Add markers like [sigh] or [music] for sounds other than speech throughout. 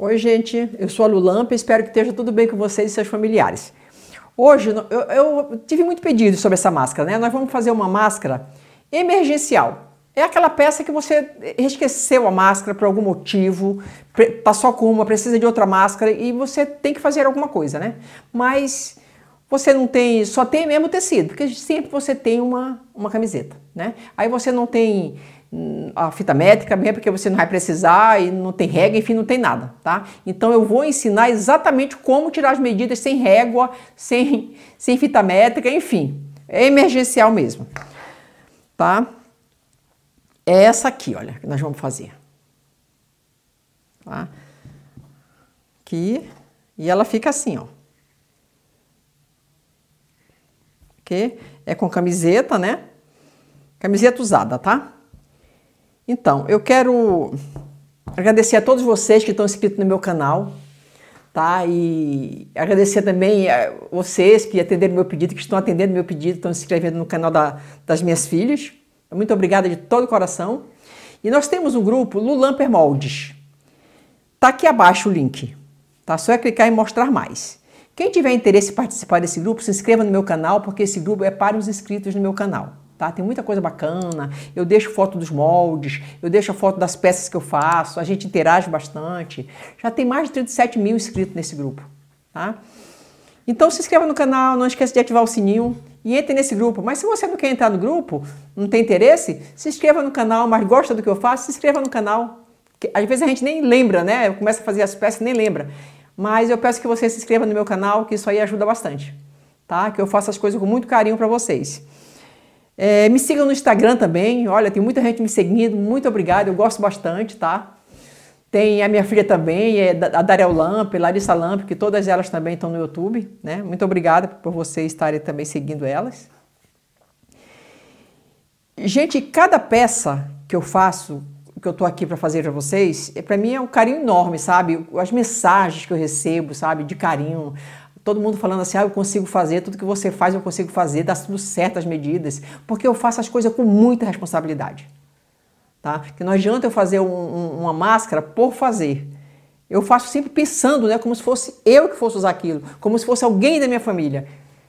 Oi, gente, eu sou a Lulampa, espero que esteja tudo bem com vocês e seus familiares. Hoje eu, eu, tive muito pedido sobre essa máscara, né? Nós vamos fazer uma máscara emergencial. É aquela peça que você esqueceu a máscara por algum motivo, passou tá com uma, precisa de outra máscara e você tem que fazer alguma coisa, né? Mas você não tem, só tem mesmo tecido, porque sempre você tem uma, uma camiseta, né? Aí você não tem hum, a fita métrica mesmo, porque você não vai precisar e não tem régua, enfim, não tem nada, tá? Então eu vou ensinar exatamente como tirar as medidas sem régua, sem, [laughs] sem fita métrica, enfim, é emergencial mesmo, tá? É essa aqui, olha, que nós vamos fazer, tá? Aqui, e ela fica assim, ó. é com camiseta, né? Camiseta usada, tá? Então, eu quero agradecer a todos vocês que estão inscritos no meu canal, tá? E agradecer também a vocês que atenderam meu pedido, que estão atendendo meu pedido, estão se inscrevendo no canal da, das minhas filhas. Muito obrigada de todo o coração. E nós temos um grupo Lulamper Moldes. Tá aqui abaixo o link. Tá? Só é clicar em mostrar mais. Quem tiver interesse em participar desse grupo, se inscreva no meu canal, porque esse grupo é para os inscritos no meu canal. Tá? Tem muita coisa bacana. Eu deixo foto dos moldes, eu deixo a foto das peças que eu faço, a gente interage bastante. Já tem mais de 37 mil inscritos nesse grupo. Tá? Então se inscreva no canal, não esqueça de ativar o sininho e entre nesse grupo. Mas se você não quer entrar no grupo, não tem interesse, se inscreva no canal, mas gosta do que eu faço, se inscreva no canal. Às vezes a gente nem lembra, né? Começa a fazer as peças e nem lembra mas eu peço que você se inscreva no meu canal, que isso aí ajuda bastante, tá? Que eu faço as coisas com muito carinho para vocês. É, me sigam no Instagram também, olha, tem muita gente me seguindo, muito obrigado, eu gosto bastante, tá? Tem a minha filha também, é a Dariel Lamp, Larissa Lamp, que todas elas também estão no YouTube, né? Muito obrigada por vocês estarem também seguindo elas. Gente, cada peça que eu faço que eu tô aqui para fazer para vocês, é, para mim é um carinho enorme, sabe? As mensagens que eu recebo, sabe, de carinho, todo mundo falando assim, ah, eu consigo fazer, tudo que você faz eu consigo fazer, dá tudo certo as medidas, porque eu faço as coisas com muita responsabilidade, tá? Que não adianta eu fazer um, um, uma máscara por fazer. Eu faço sempre pensando, né, como se fosse eu que fosse usar aquilo, como se fosse alguém da minha família,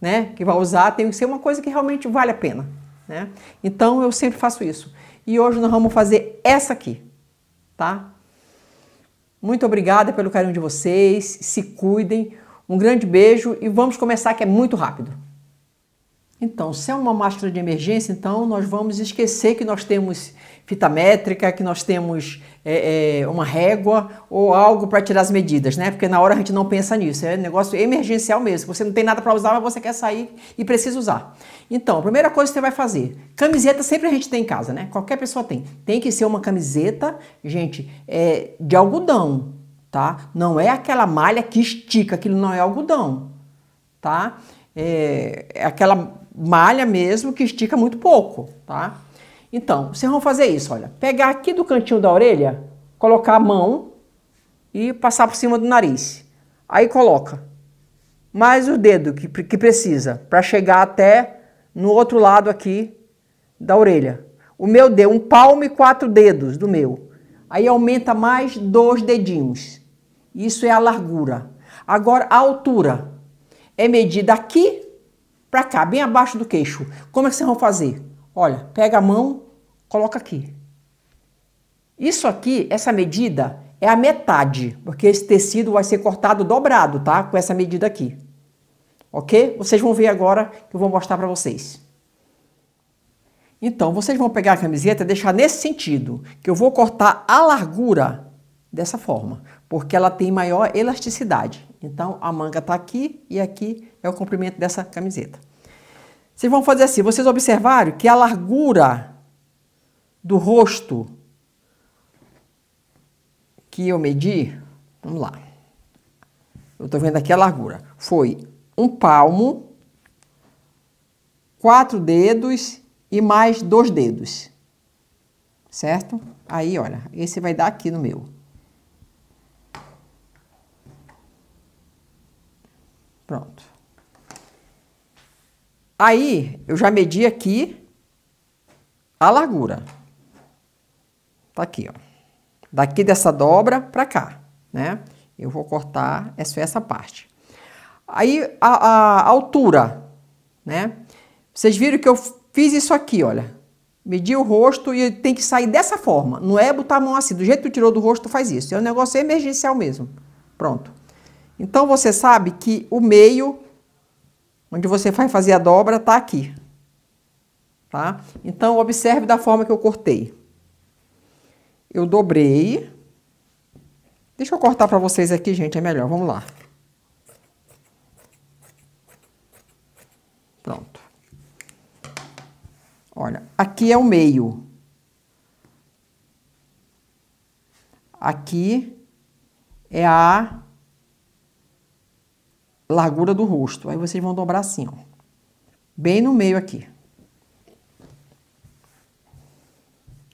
né, que vai usar, tem que ser uma coisa que realmente vale a pena né? Então eu sempre faço isso. E hoje nós vamos fazer essa aqui, tá? Muito obrigada pelo carinho de vocês, se cuidem, um grande beijo e vamos começar que é muito rápido. Então, se é uma máscara de emergência, então nós vamos esquecer que nós temos fita métrica, que nós temos é, é, uma régua ou algo para tirar as medidas, né? Porque na hora a gente não pensa nisso, é negócio emergencial mesmo. Você não tem nada para usar, mas você quer sair e precisa usar. Então, a primeira coisa que você vai fazer, camiseta sempre a gente tem em casa, né? Qualquer pessoa tem. Tem que ser uma camiseta, gente, é, de algodão, tá? Não é aquela malha que estica, aquilo não é algodão, tá? é, é aquela malha mesmo que estica muito pouco, tá? Então, vocês vão fazer isso, olha. Pegar aqui do cantinho da orelha, colocar a mão e passar por cima do nariz. Aí coloca mais o dedo que, que precisa para chegar até no outro lado aqui da orelha. O meu deu um palmo e quatro dedos do meu. Aí aumenta mais dois dedinhos. Isso é a largura. Agora a altura é medida aqui para cá, bem abaixo do queixo. Como é que vocês vão fazer? Olha, pega a mão, coloca aqui. Isso aqui, essa medida é a metade, porque esse tecido vai ser cortado dobrado, tá? Com essa medida aqui. Ok? Vocês vão ver agora que eu vou mostrar para vocês. Então, vocês vão pegar a camiseta e deixar nesse sentido, que eu vou cortar a largura dessa forma, porque ela tem maior elasticidade. Então, a manga está aqui e aqui é o comprimento dessa camiseta. Vocês vão fazer assim, vocês observaram que a largura do rosto que eu medi, vamos lá. Eu estou vendo aqui a largura. Foi um palmo, quatro dedos e mais dois dedos. Certo? Aí, olha, esse vai dar aqui no meu. Pronto. Aí, eu já medi aqui a largura. Tá aqui, ó. Daqui dessa dobra para cá, né? Eu vou cortar essa, essa parte. Aí, a, a altura, né? Vocês viram que eu fiz isso aqui, olha. medi o rosto e tem que sair dessa forma. Não é botar a mão assim. Do jeito que tu tirou do rosto, tu faz isso. É um negócio emergencial mesmo. Pronto. Então, você sabe que o meio onde você vai fazer a dobra, está aqui. Tá? Então, observe da forma que eu cortei. Eu dobrei. Deixa eu cortar para vocês aqui, gente, é melhor. Vamos lá. Pronto. Olha, aqui é o meio. Aqui é a largura do rosto. Aí vocês vão dobrar assim, ó. Bem no meio aqui.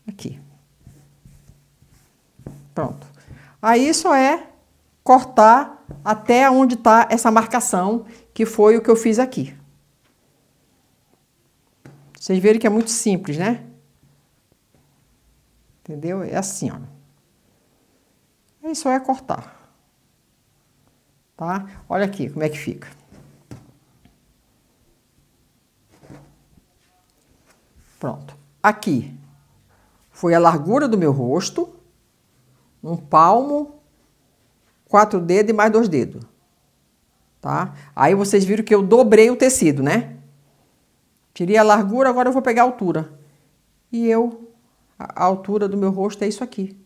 Aqui. Pronto. Aí só é cortar até onde está essa marcação, que foi o que eu fiz aqui. Vocês viram que é muito simples, né? Entendeu? É assim, ó. Aí só é cortar. Tá? Olha aqui como é que fica. Pronto. Aqui foi a largura do meu rosto, um palmo, quatro dedos e mais dois dedos. Tá? Aí vocês viram que eu dobrei o tecido, né? Tirei a largura, agora eu vou pegar a altura. E eu, a altura do meu rosto é isso aqui.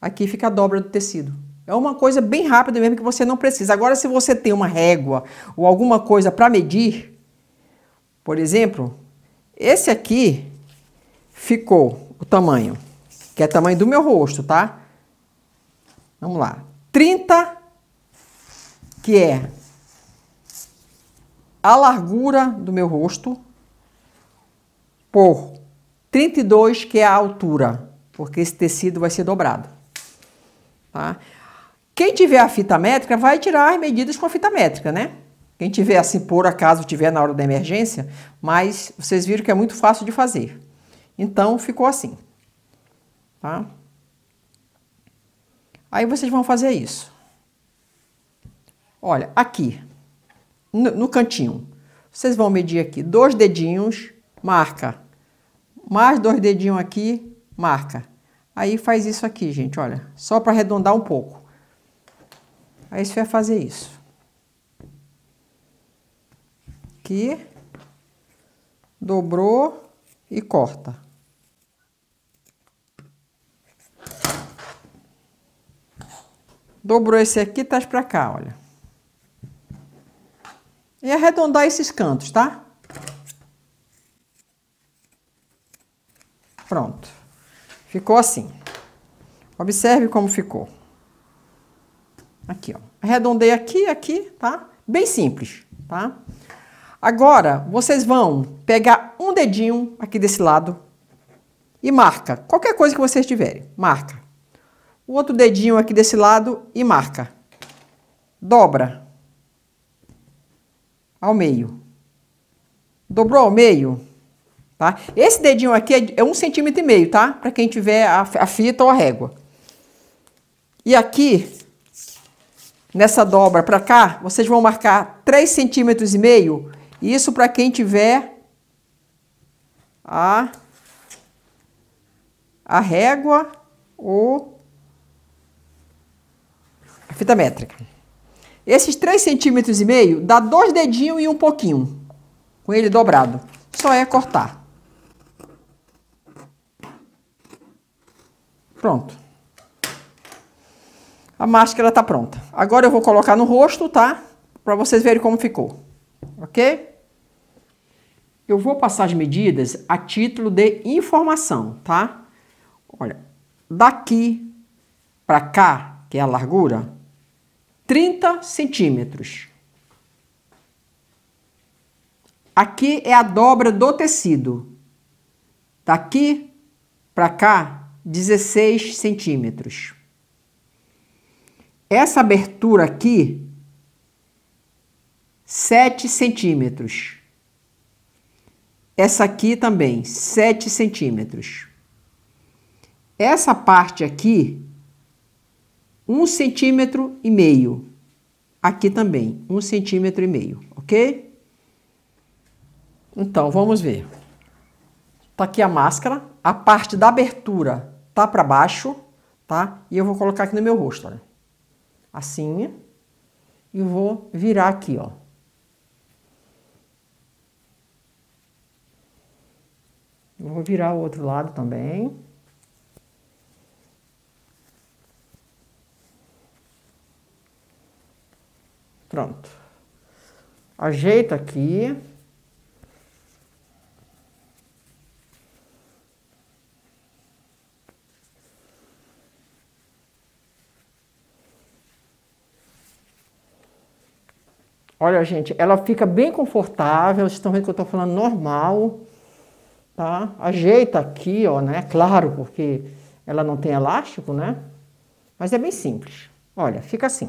Aqui fica a dobra do tecido. É uma coisa bem rápida mesmo que você não precisa. Agora, se você tem uma régua ou alguma coisa para medir, por exemplo, esse aqui ficou o tamanho, que é o tamanho do meu rosto, tá? Vamos lá. 30, que é a largura do meu rosto, por 32, que é a altura, porque esse tecido vai ser dobrado. Tá? Quem tiver a fita métrica vai tirar as medidas com a fita métrica, né? Quem tiver assim, por acaso tiver na hora da emergência, mas vocês viram que é muito fácil de fazer. Então ficou assim, tá? Aí vocês vão fazer isso. Olha, aqui, no, no cantinho, vocês vão medir aqui dois dedinhos, marca. Mais dois dedinhos aqui, marca. Aí faz isso aqui, gente, olha, só para arredondar um pouco. Aí você vai fazer isso. Aqui, dobrou e corta. Dobrou esse aqui, traz pra cá, olha. E arredondar esses cantos, tá? Pronto. Ficou assim. Observe como ficou. Aqui, ó. Arredondei aqui, aqui, tá? Bem simples, tá? Agora, vocês vão pegar um dedinho aqui desse lado e marca. Qualquer coisa que vocês tiverem, marca. O outro dedinho aqui desse lado e marca. Dobra. Ao meio. Dobrou ao meio, tá? Esse dedinho aqui é, é um centímetro e meio, tá? Para quem tiver a, a fita ou a régua. E aqui, nessa dobra para cá, vocês vão marcar 3 centímetros e meio. Isso para quem tiver a, a régua ou a fita métrica. Esses 3 centímetros e meio dá dois dedinhos e um pouquinho, com ele dobrado. Só é cortar. Pronto. A máscara está pronta. Agora eu vou colocar no rosto, tá? Para vocês verem como ficou. Ok? Eu vou passar as medidas a título de informação, tá? Olha, daqui para cá, que é a largura, 30 centímetros. Aqui é a dobra do tecido. Daqui para cá, 16 centímetros. Essa abertura aqui, 7 centímetros. Essa aqui também, 7 centímetros. Essa parte aqui, 1 centímetro e meio. Aqui também, 1 centímetro e meio, ok? Então, vamos ver. Tá aqui a máscara, a parte da abertura tá para baixo, tá? E eu vou colocar aqui no meu rosto, olha assim, e vou virar aqui, ó. Vou virar o outro lado também. Pronto. Ajeito aqui. Olha, gente, ela fica bem confortável, vocês estão vendo que eu estou falando normal, tá? Ajeita aqui, ó, né? Claro, porque ela não tem elástico, né? Mas é bem simples. Olha, fica assim.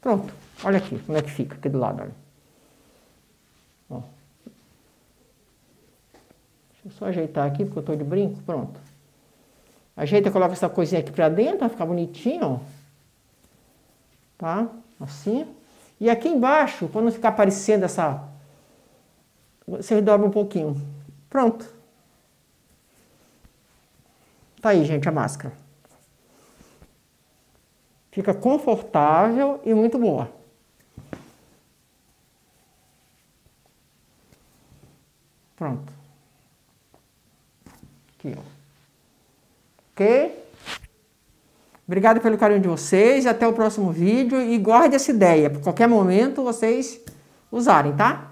Pronto. Olha aqui, como é que fica aqui do lado, olha. Ó. Deixa eu só ajeitar aqui, porque eu estou de brinco. Pronto. Ajeita, coloca essa coisinha aqui para dentro, vai ficar bonitinho, ó. Tá? Assim. E aqui embaixo, quando ficar aparecendo essa, você dobra um pouquinho. Pronto. Tá aí, gente, a máscara. Fica confortável e muito boa. Pronto. Aqui, ó. Ok? Obrigado pelo carinho de vocês, até o próximo vídeo e guarde essa ideia, por qualquer momento vocês usarem, tá?